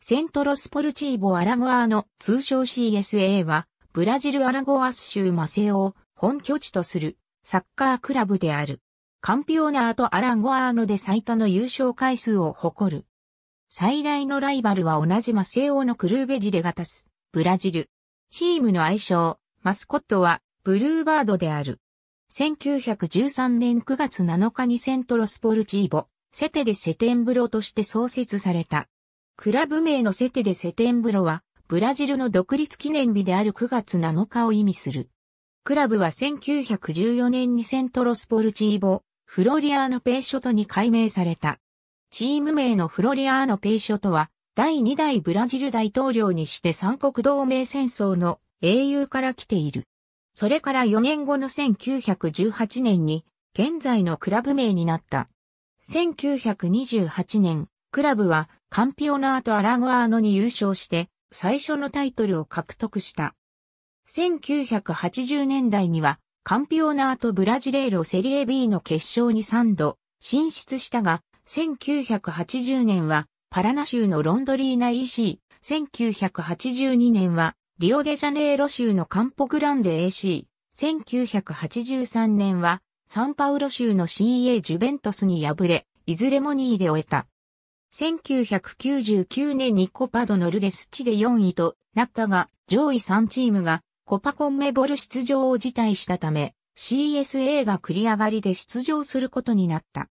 セントロスポルチーボ・アラゴアーノ、通称 CSA は、ブラジル・アラゴアス州マセオを本拠地とするサッカークラブである。カンピオナーとアラゴアーノで最多の優勝回数を誇る。最大のライバルは同じマセオのクルーベジレがタス、ブラジル。チームの愛称、マスコットはブルーバードである。1913年9月7日にセントロスポルチーボ、セテでセテンブロとして創設された。クラブ名のセテでセテンブロは、ブラジルの独立記念日である9月7日を意味する。クラブは1914年にセントロスポルチーボ、フロリアーノ・ペイショトに改名された。チーム名のフロリアーノ・ペイショトは、第2代ブラジル大統領にして三国同盟戦争の英雄から来ている。それから4年後の1918年に、現在のクラブ名になった。1928年、クラブはカンピオナート・アラゴアーノに優勝して最初のタイトルを獲得した。1980年代にはカンピオナート・ブラジレーロ・セリエ B の決勝に3度進出したが、1980年はパラナ州のロンドリーナ EC、1982年はリオデジャネイロ州のカンポグランデ AC、1983年はサンパウロ州の CA ジュベントスに敗れ、いずれも2位で終えた。1999年にコパドノルデスチで4位となったが、上位3チームがコパコンメボル出場を辞退したため、CSA が繰り上がりで出場することになった。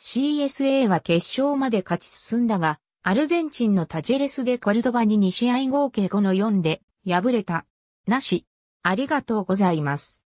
CSA は決勝まで勝ち進んだが、アルゼンチンのタジェレスでコルドバに2試合合計5の4で敗れた。なし。ありがとうございます。